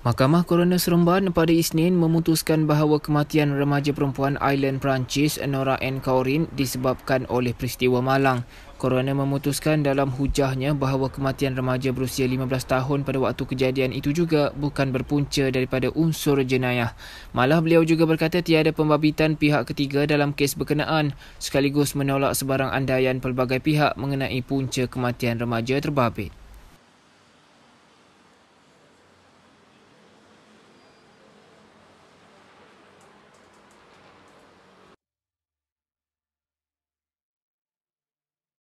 Mahkamah Koroner Seremban pada Isnin memutuskan bahawa kematian remaja perempuan Island Perancis Nora N. Kaurin disebabkan oleh peristiwa malang. Koroner memutuskan dalam hujahnya bahawa kematian remaja berusia 15 tahun pada waktu kejadian itu juga bukan berpunca daripada unsur jenayah. Malah beliau juga berkata tiada pembabitan pihak ketiga dalam kes berkenaan sekaligus menolak sebarang andaian pelbagai pihak mengenai punca kematian remaja terbabit.